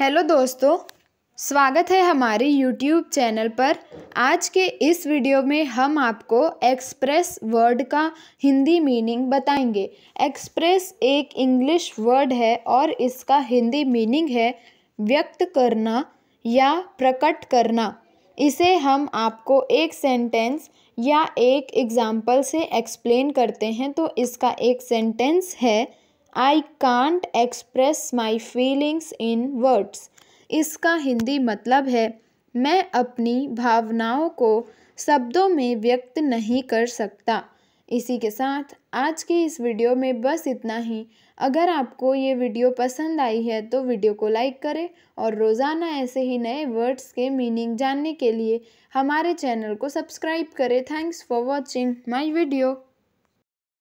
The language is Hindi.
हेलो दोस्तों स्वागत है हमारे यूट्यूब चैनल पर आज के इस वीडियो में हम आपको एक्सप्रेस वर्ड का हिंदी मीनिंग बताएंगे एक्सप्रेस एक इंग्लिश वर्ड है और इसका हिंदी मीनिंग है व्यक्त करना या प्रकट करना इसे हम आपको एक सेंटेंस या एक एग्ज़ाम्पल से एक्सप्लेन करते हैं तो इसका एक सेंटेंस है I can't express my feelings in words इसका हिंदी मतलब है मैं अपनी भावनाओं को शब्दों में व्यक्त नहीं कर सकता इसी के साथ आज की इस वीडियो में बस इतना ही अगर आपको ये वीडियो पसंद आई है तो वीडियो को लाइक करें और रोज़ाना ऐसे ही नए वर्ड्स के मीनिंग जानने के लिए हमारे चैनल को सब्सक्राइब करें thanks for watching my video